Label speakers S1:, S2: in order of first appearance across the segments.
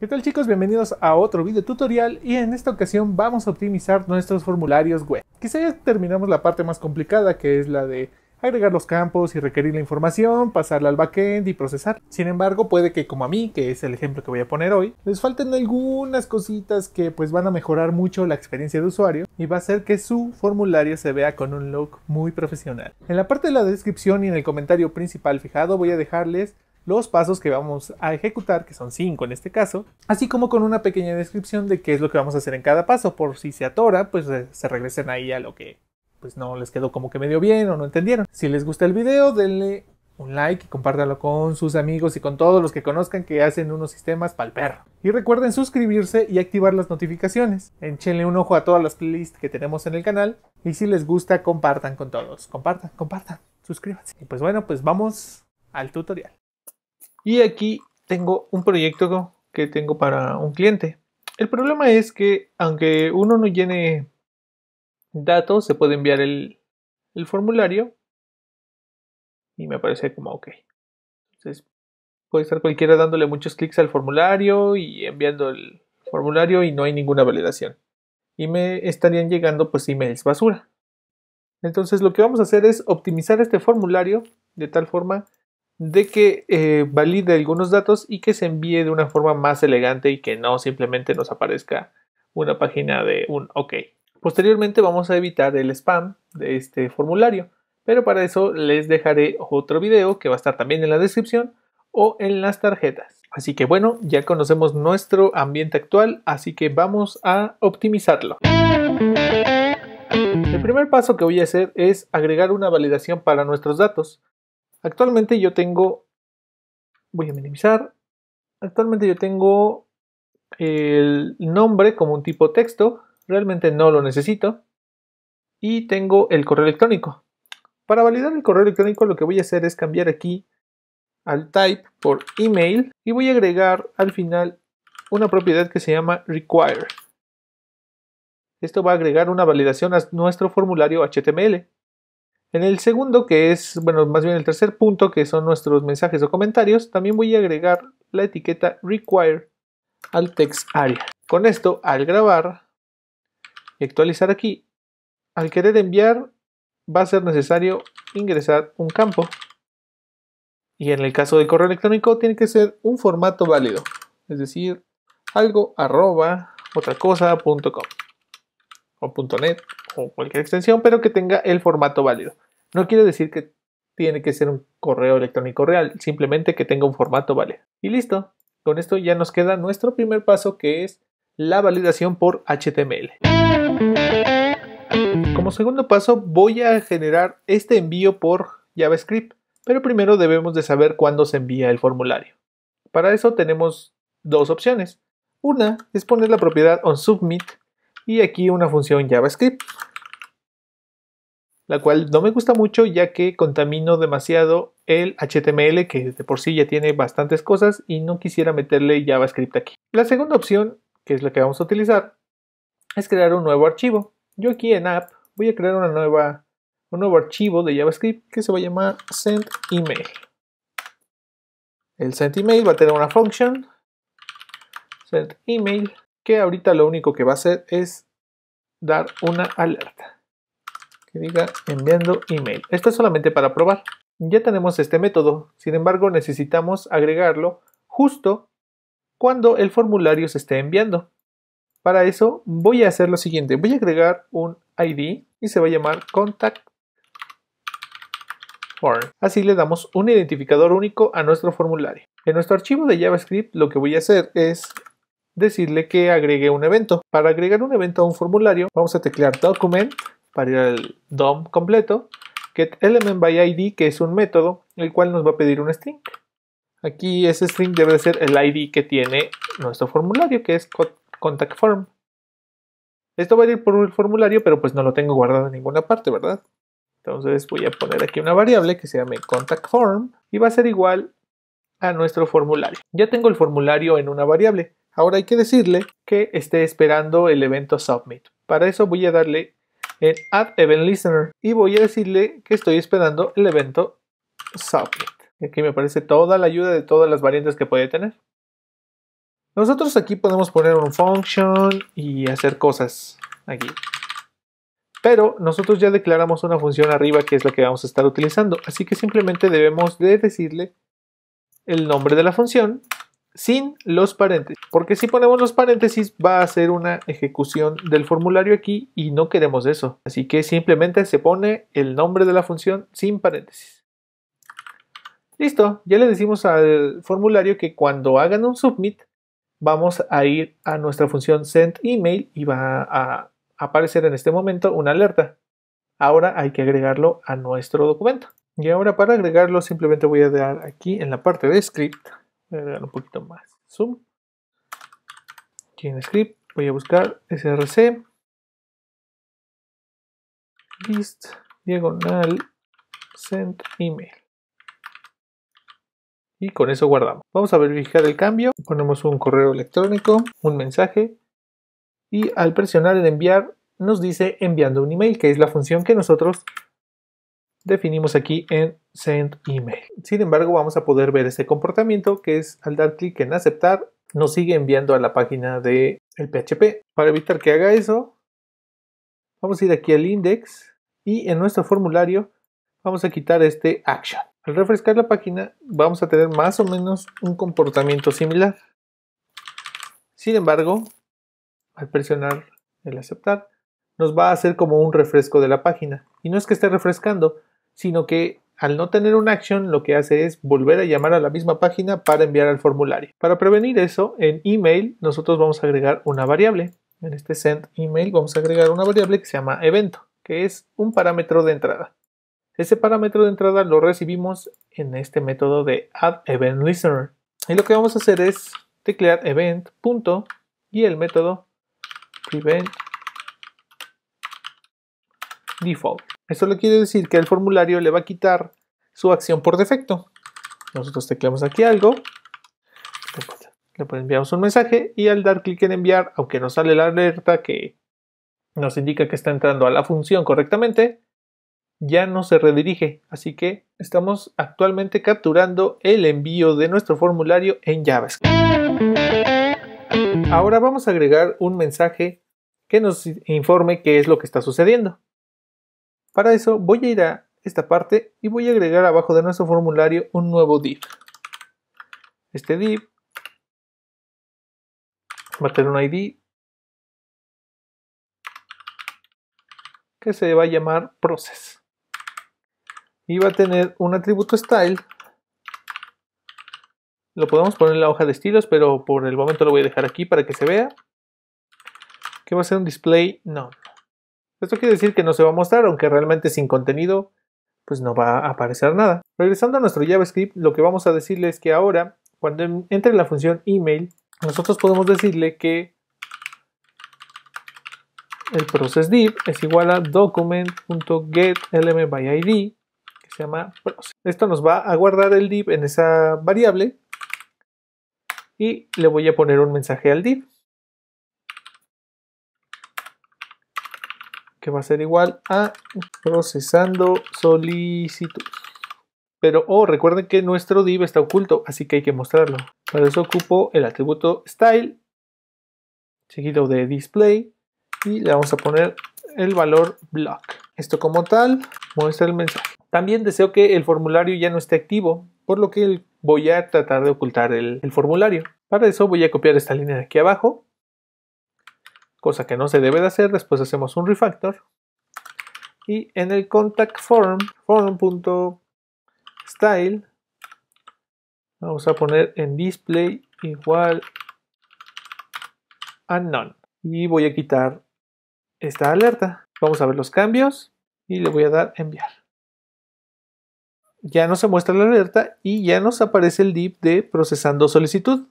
S1: ¿Qué tal chicos? Bienvenidos a otro video tutorial y en esta ocasión vamos a optimizar nuestros formularios web. Quizá ya terminamos la parte más complicada que es la de agregar los campos y requerir la información, pasarla al backend y procesar. Sin embargo, puede que como a mí, que es el ejemplo que voy a poner hoy, les falten algunas cositas que pues van a mejorar mucho la experiencia de usuario y va a hacer que su formulario se vea con un look muy profesional. En la parte de la descripción y en el comentario principal fijado voy a dejarles los pasos que vamos a ejecutar, que son cinco en este caso, así como con una pequeña descripción de qué es lo que vamos a hacer en cada paso, por si se atora, pues eh, se regresen ahí a lo que pues no les quedó como que medio bien o no entendieron. Si les gusta el video, denle un like y compártalo con sus amigos y con todos los que conozcan que hacen unos sistemas para el perro. Y recuerden suscribirse y activar las notificaciones. Enchenle un ojo a todas las playlists que tenemos en el canal. Y si les gusta, compartan con todos. Compartan, compartan, suscríbanse. Y pues bueno, pues vamos al tutorial. Y aquí tengo un proyecto que tengo para un cliente. El problema es que aunque uno no llene datos, se puede enviar el, formulario y me aparece como ok. Entonces puede estar cualquiera dándole muchos clics al formulario y enviando el formulario y no hay ninguna validación. Y me estarían llegando pues emails basura. Entonces lo que vamos a hacer es optimizar este formulario de tal forma de que eh, valide algunos datos y que se envíe de una forma más elegante y que no simplemente nos aparezca una página de un OK. Posteriormente vamos a evitar el spam de este formulario, pero para eso les dejaré otro video que va a estar también en la descripción o en las tarjetas. Así que bueno, ya conocemos nuestro ambiente actual, así que vamos a optimizarlo. El primer paso que voy a hacer es agregar una validación para nuestros datos. Actualmente yo tengo, voy a minimizar, actualmente yo tengo el nombre como un tipo texto, realmente no lo necesito, y tengo el correo electrónico. Para validar el correo electrónico lo que voy a hacer es cambiar aquí al type por email y voy a agregar al final una propiedad que se llama require. Esto va a agregar una validación a nuestro formulario HTML. En el segundo, que es, bueno, más bien el tercer punto, que son nuestros mensajes o comentarios, también voy a agregar la etiqueta require al text area. Con esto, al grabar y actualizar aquí, al querer enviar, va a ser necesario ingresar un campo. Y en el caso de correo electrónico, tiene que ser un formato válido, es decir, algo arroba otra cosa punto o punto net o cualquier extensión, pero que tenga el formato válido. No quiere decir que tiene que ser un correo electrónico real, simplemente que tenga un formato válido. Y listo, con esto ya nos queda nuestro primer paso que es la validación por HTML. Como segundo paso voy a generar este envío por JavaScript, pero primero debemos de saber cuándo se envía el formulario. Para eso tenemos dos opciones. Una es poner la propiedad onSubmit y aquí una función JavaScript, la cual no me gusta mucho ya que contamino demasiado el HTML que de por sí ya tiene bastantes cosas y no quisiera meterle JavaScript aquí. La segunda opción, que es la que vamos a utilizar, es crear un nuevo archivo. Yo aquí en app voy a crear un nuevo archivo de JavaScript que se va a llamar sendEmail. El sendEmail va a tener una function sendEmail que ahorita lo único que va a hacer es dar una alerta que diga enviando email. Esto es solamente para probar. Ya tenemos este método, sin embargo necesitamos agregarlo justo cuando el formulario se esté enviando. Para eso voy a hacer lo siguiente, voy a agregar un ID y se va a llamar contact form. Así le damos un identificador único a nuestro formulario. En nuestro archivo de JavaScript lo que voy a hacer es decirle que agregue un evento. Para agregar un evento a un formulario, vamos a teclear document para ir al DOM completo, getElementById que es un método, el cual nos va a pedir un string. Aquí ese string debe ser el ID que tiene nuestro formulario, que es contact form. Esto va a ir por un formulario, pero pues no lo tengo guardado en ninguna parte, ¿verdad? Entonces voy a poner aquí una variable que se llame contact form y va a ser igual a nuestro formulario. Ya tengo el formulario en una variable. Ahora hay que decirle que esté esperando el evento Submit. Para eso voy a darle en Add Event Listener y voy a decirle que estoy esperando el evento Submit. Aquí me aparece toda la ayuda de todas las variantes que puede tener. Nosotros aquí podemos poner un function y hacer cosas aquí. Pero nosotros ya declaramos una función arriba que es la que vamos a estar utilizando. Así que simplemente debemos de decirle el nombre de la función sin los paréntesis. Porque si ponemos los paréntesis va a ser una ejecución del formulario aquí y no queremos eso. Así que simplemente se pone el nombre de la función sin paréntesis. Listo, ya le decimos al formulario que cuando hagan un submit vamos a ir a nuestra función send email y va a aparecer en este momento una alerta. Ahora hay que agregarlo a nuestro documento. Y ahora para agregarlo simplemente voy a dar aquí en la parte de script Voy a agregar un poquito más. Zoom. Aquí en script voy a buscar src list diagonal send email. Y con eso guardamos. Vamos a verificar el cambio. Ponemos un correo electrónico, un mensaje. Y al presionar el enviar nos dice enviando un email, que es la función que nosotros definimos aquí en send email. Sin embargo, vamos a poder ver ese comportamiento que es al dar clic en aceptar, nos sigue enviando a la página de PHP. Para evitar que haga eso, vamos a ir aquí al index y en nuestro formulario vamos a quitar este action. Al refrescar la página vamos a tener más o menos un comportamiento similar. Sin embargo, al presionar el aceptar, nos va a hacer como un refresco de la página. Y no es que esté refrescando, sino que al no tener una acción, lo que hace es volver a llamar a la misma página para enviar al formulario. Para prevenir eso, en email nosotros vamos a agregar una variable. En este send email vamos a agregar una variable que se llama evento, que es un parámetro de entrada. Ese parámetro de entrada lo recibimos en este método de add event listener. Y lo que vamos a hacer es teclear event punto y el método prevent default. Eso le quiere decir que el formulario le va a quitar su acción por defecto. Nosotros tecleamos aquí algo, le enviamos un mensaje y al dar clic en enviar, aunque nos sale la alerta que nos indica que está entrando a la función correctamente, ya no se redirige. Así que estamos actualmente capturando el envío de nuestro formulario en JavaScript. Ahora vamos a agregar un mensaje que nos informe qué es lo que está sucediendo. Para eso voy a ir a esta parte y voy a agregar abajo de nuestro formulario un nuevo div. Este div va a tener un ID que se va a llamar process. Y va a tener un atributo style. Lo podemos poner en la hoja de estilos, pero por el momento lo voy a dejar aquí para que se vea. Que va a ser un display none. Esto quiere decir que no se va a mostrar, aunque realmente sin contenido pues no va a aparecer nada. Regresando a nuestro JavaScript, lo que vamos a decirle es que ahora, cuando entre la función email, nosotros podemos decirle que el process div es igual a document.getLMById, que se llama process. Esto nos va a guardar el div en esa variable y le voy a poner un mensaje al div. que va a ser igual a procesando solicitud. Pero, oh, recuerden que nuestro div está oculto, así que hay que mostrarlo. Para eso ocupo el atributo style, seguido de display, y le vamos a poner el valor block. Esto como tal muestra el mensaje. También deseo que el formulario ya no esté activo, por lo que voy a tratar de ocultar el, el formulario. Para eso voy a copiar esta línea de aquí abajo cosa que no se debe de hacer, después hacemos un refactor y en el contact form, form.style vamos a poner en display igual a none y voy a quitar esta alerta. Vamos a ver los cambios y le voy a dar enviar. Ya no se muestra la alerta y ya nos aparece el div de procesando solicitud.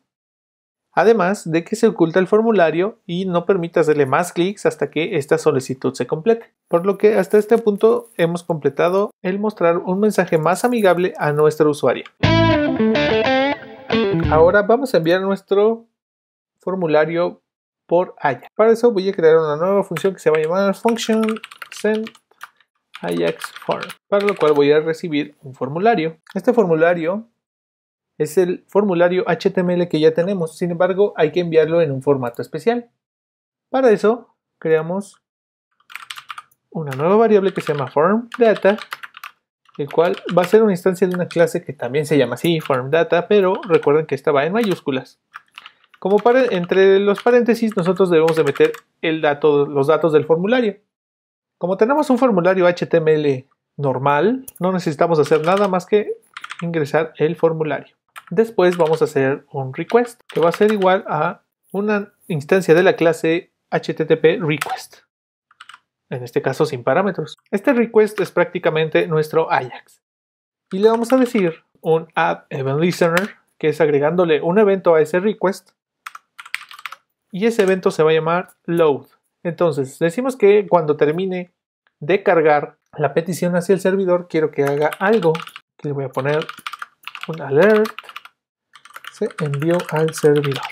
S1: Además de que se oculta el formulario y no permite hacerle más clics hasta que esta solicitud se complete. Por lo que hasta este punto hemos completado el mostrar un mensaje más amigable a nuestro usuario. Ahora vamos a enviar nuestro formulario por Ajax. Para eso voy a crear una nueva función que se va a llamar function send Ajax form, para lo cual voy a recibir un formulario. Este formulario es el formulario HTML que ya tenemos, sin embargo hay que enviarlo en un formato especial. Para eso creamos una nueva variable que se llama formData, el cual va a ser una instancia de una clase que también se llama así, formData, pero recuerden que esta va en mayúsculas. Como entre los paréntesis nosotros debemos de meter los datos del formulario. Como tenemos un formulario HTML normal, no necesitamos hacer nada más que ingresar el formulario. Después vamos a hacer un request que va a ser igual a una instancia de la clase http request. En este caso sin parámetros. Este request es prácticamente nuestro Ajax. Y le vamos a decir un add event listener, que es agregándole un evento a ese request. Y ese evento se va a llamar load. Entonces, decimos que cuando termine de cargar la petición hacia el servidor, quiero que haga algo. le voy a poner un alert envío al servidor.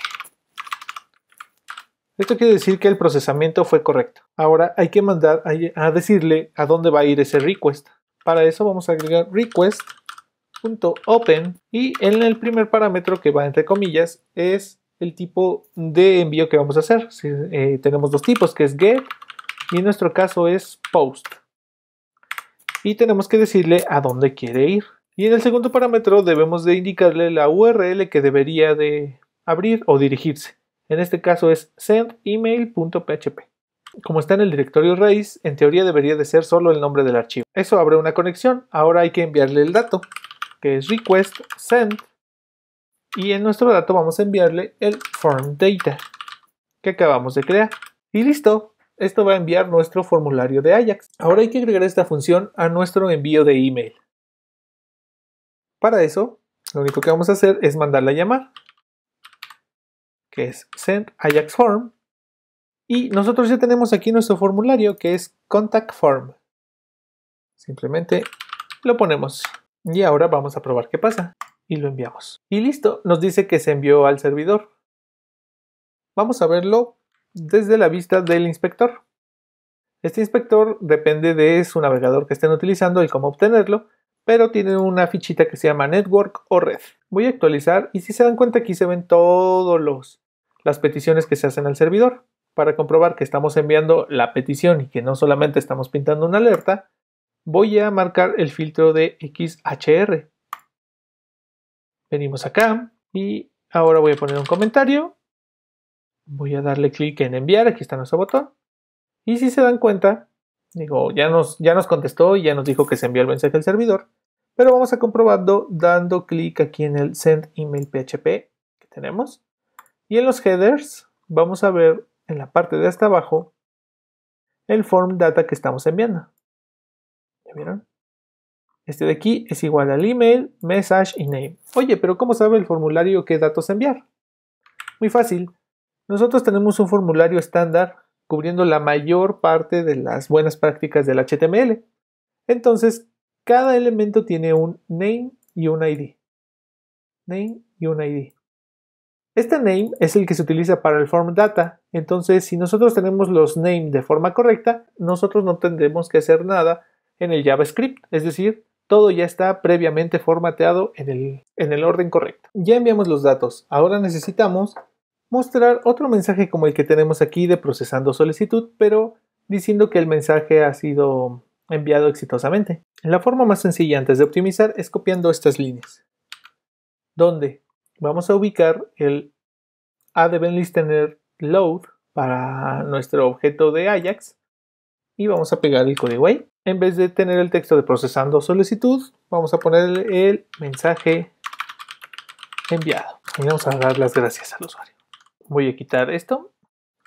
S1: Esto quiere decir que el procesamiento fue correcto. Ahora hay que mandar a, decirle a dónde va a ir ese request. Para eso vamos a agregar request.open y en el primer parámetro que va entre comillas es el tipo de envío que vamos a hacer. Eh, tenemos dos tipos que es get y en nuestro caso es post. Y tenemos que decirle a dónde quiere ir. Y en el segundo parámetro debemos de indicarle la URL que debería de abrir o dirigirse. En este caso es sendemail.php. Como está en el directorio raíz, en teoría debería de ser solo el nombre del archivo. Eso abre una conexión. Ahora hay que enviarle el dato, que es request send. Y en nuestro dato vamos a enviarle el form data que acabamos de crear. Y listo, esto va a enviar nuestro formulario de Ajax. Ahora hay que agregar esta función a nuestro envío de email. Para eso, lo único que vamos a hacer es mandarla a llamar, que es send Ajax form. Y nosotros ya tenemos aquí nuestro formulario que es contact form. Simplemente lo ponemos. Y ahora vamos a probar qué pasa. Y lo enviamos. Y listo, nos dice que se envió al servidor. Vamos a verlo desde la vista del inspector. Este inspector depende de su navegador que estén utilizando y cómo obtenerlo, pero tienen una fichita que se llama network o red. Voy a actualizar y si se dan cuenta aquí se ven todas las peticiones que se hacen al servidor. Para comprobar que estamos enviando la petición y que no solamente estamos pintando una alerta, voy a marcar el filtro de XHR. Venimos acá y ahora voy a poner un comentario. Voy a darle clic en enviar, aquí está nuestro botón. Y si se dan cuenta, Digo, ya nos, ya nos contestó y ya nos dijo que se envió el mensaje al servidor. Pero vamos a comprobando dando clic aquí en el Send Email PHP que tenemos. Y en los headers vamos a ver en la parte de hasta abajo el form data que estamos enviando. ¿Ya vieron? Este de aquí es igual al email, message y name. Oye, pero ¿cómo sabe el formulario qué datos enviar? Muy fácil. Nosotros tenemos un formulario estándar cubriendo la mayor parte de las buenas prácticas del HTML. Entonces, cada elemento tiene un name y un ID. Name y un ID. Este name es el que se utiliza para el form data. Entonces, si nosotros tenemos los name de forma correcta, nosotros no tendremos que hacer nada en el JavaScript. Es decir, todo ya está previamente formateado en el, en el orden correcto. Ya enviamos los datos. Ahora necesitamos mostrar otro mensaje como el que tenemos aquí de procesando solicitud, pero diciendo que el mensaje ha sido enviado exitosamente. La forma más sencilla antes de optimizar es copiando estas líneas, donde vamos a ubicar el listener load para nuestro objeto de Ajax y vamos a pegar el código ahí. En vez de tener el texto de procesando solicitud, vamos a poner el mensaje enviado y vamos a dar las gracias al usuario voy a quitar esto.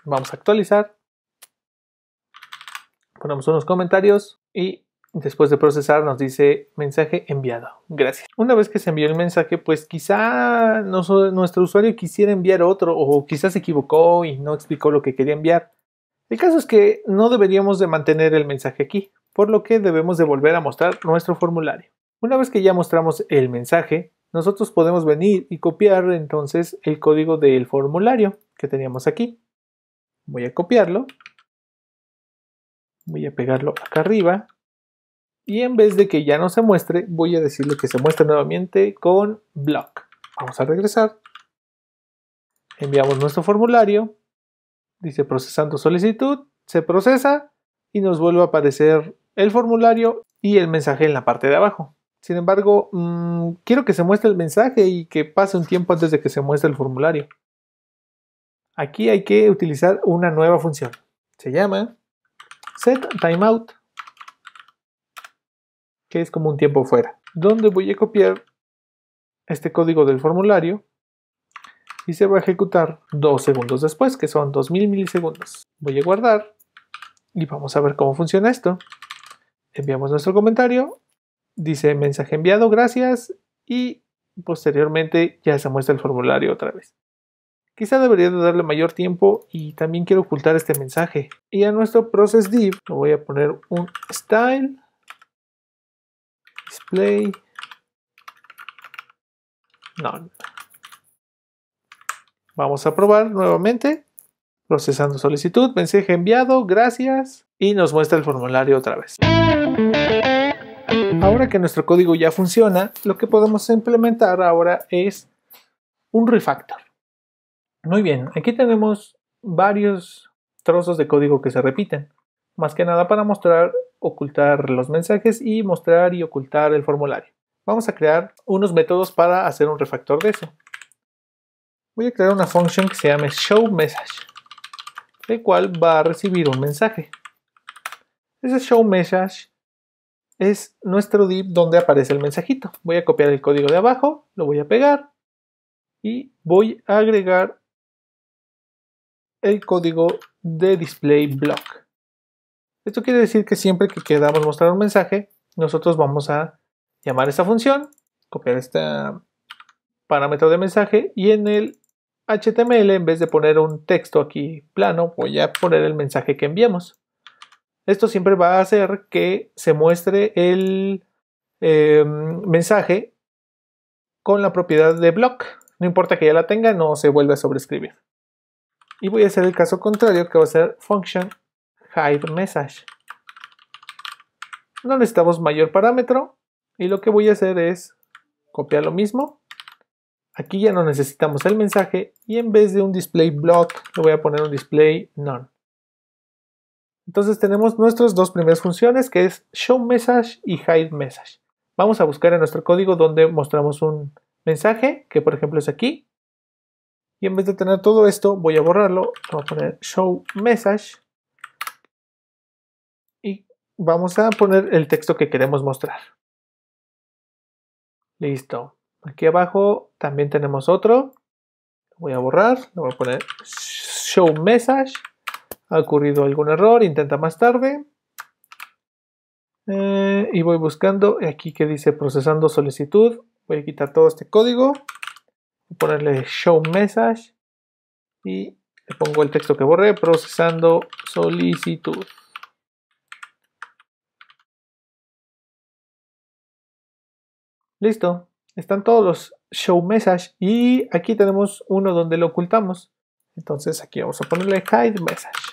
S1: Vamos a actualizar. Ponemos unos comentarios y después de procesar nos dice mensaje enviado. Gracias. Una vez que se envió el mensaje, pues quizá nuestro usuario quisiera enviar otro o quizás se equivocó y no explicó lo que quería enviar. El caso es que no deberíamos de mantener el mensaje aquí, por lo que debemos de volver a mostrar nuestro formulario. Una vez que ya mostramos el mensaje, nosotros podemos venir y copiar entonces el código del formulario que teníamos aquí. Voy a copiarlo. Voy a pegarlo acá arriba. Y en vez de que ya no se muestre, voy a decirle que se muestre nuevamente con block. Vamos a regresar. Enviamos nuestro formulario. Dice procesando solicitud. Se procesa y nos vuelve a aparecer el formulario y el mensaje en la parte de abajo. Sin embargo, mm, quiero que se muestre el mensaje y que pase un tiempo antes de que se muestre el formulario. Aquí hay que utilizar una nueva función. Se llama setTimeout. que es como un tiempo fuera, donde voy a copiar este código del formulario y se va a ejecutar dos segundos después, que son 2000 milisegundos. Voy a guardar y vamos a ver cómo funciona esto. Enviamos nuestro comentario dice mensaje enviado, gracias y posteriormente ya se muestra el formulario otra vez. Quizá debería darle mayor tiempo y también quiero ocultar este mensaje. Y a nuestro process div le voy a poner un style display none. Vamos a probar nuevamente. Procesando solicitud, mensaje enviado, gracias. Y nos muestra el formulario otra vez. Ahora que nuestro código ya funciona, lo que podemos implementar ahora es un refactor. Muy bien, aquí tenemos varios trozos de código que se repiten. Más que nada para mostrar, ocultar los mensajes y mostrar y ocultar el formulario. Vamos a crear unos métodos para hacer un refactor de eso. Voy a crear una función que se llame showMessage, el cual va a recibir un mensaje. Ese showMessage es nuestro div donde aparece el mensajito. Voy a copiar el código de abajo, lo voy a pegar y voy a agregar el código de display block. Esto quiere decir que siempre que queramos mostrar un mensaje, nosotros vamos a llamar esta función, copiar este parámetro de mensaje y en el HTML, en vez de poner un texto aquí plano, voy a poner el mensaje que enviamos. Esto siempre va a hacer que se muestre el eh, mensaje con la propiedad de block. No importa que ya la tenga, no se vuelve a sobrescribir. Y voy a hacer el caso contrario, que va a ser function hide message. No necesitamos mayor parámetro. Y lo que voy a hacer es copiar lo mismo. Aquí ya no necesitamos el mensaje. Y en vez de un display block, le voy a poner un display none. Entonces tenemos nuestras dos primeras funciones que es showMessage y hideMessage. Vamos a buscar en nuestro código donde mostramos un mensaje, que por ejemplo es aquí. Y en vez de tener todo esto, voy a borrarlo. Voy a poner showMessage. Y vamos a poner el texto que queremos mostrar. Listo. Aquí abajo también tenemos otro. voy a borrar. voy a poner showMessage ha ocurrido algún error, intenta más tarde. Eh, y voy buscando aquí que dice procesando solicitud. Voy a quitar todo este código, ponerle show message y le pongo el texto que borré, procesando solicitud. Listo, están todos los show message y aquí tenemos uno donde lo ocultamos. Entonces aquí vamos a ponerle hide message.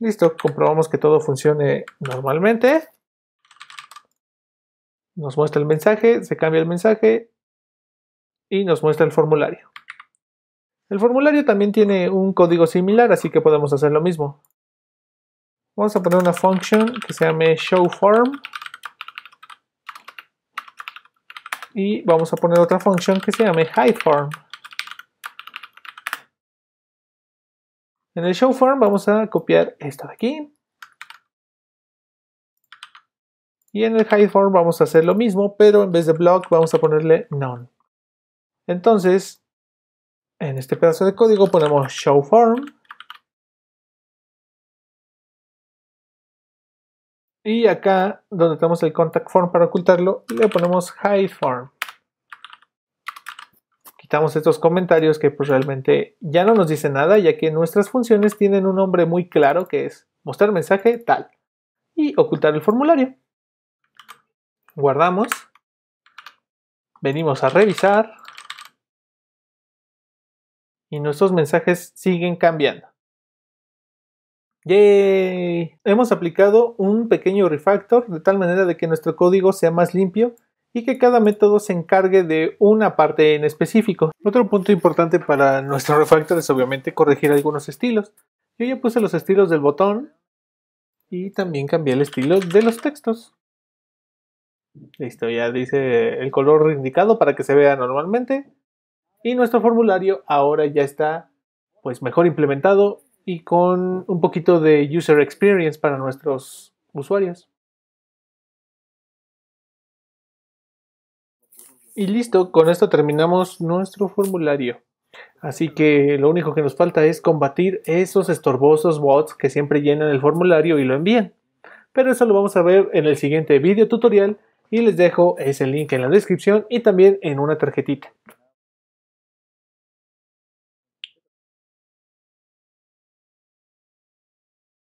S1: Listo, comprobamos que todo funcione normalmente. Nos muestra el mensaje, se cambia el mensaje y nos muestra el formulario. El formulario también tiene un código similar, así que podemos hacer lo mismo. Vamos a poner una función que se llame showForm. Y vamos a poner otra función que se llame hideForm. En el show form vamos a copiar esto de aquí. Y en el hide form vamos a hacer lo mismo, pero en vez de block vamos a ponerle none. Entonces, en este pedazo de código ponemos show form. Y acá, donde tenemos el contact form para ocultarlo, le ponemos hide form quitamos estos comentarios que pues realmente ya no nos dicen nada, ya que nuestras funciones tienen un nombre muy claro que es mostrar mensaje tal y ocultar el formulario. Guardamos. Venimos a revisar. Y nuestros mensajes siguen cambiando. ¡Yay! Hemos aplicado un pequeño refactor de tal manera de que nuestro código sea más limpio y que cada método se encargue de una parte en específico. Otro punto importante para nuestro refactor es obviamente corregir algunos estilos. Yo ya puse los estilos del botón y también cambié el estilo de los textos. Listo, ya dice el color indicado para que se vea normalmente. Y nuestro formulario ahora ya está pues mejor implementado y con un poquito de user experience para nuestros usuarios. Y listo, con esto terminamos nuestro formulario. Así que lo único que nos falta es combatir esos estorbosos bots que siempre llenan el formulario y lo envían. Pero eso lo vamos a ver en el siguiente video tutorial y les dejo ese link en la descripción y también en una tarjetita.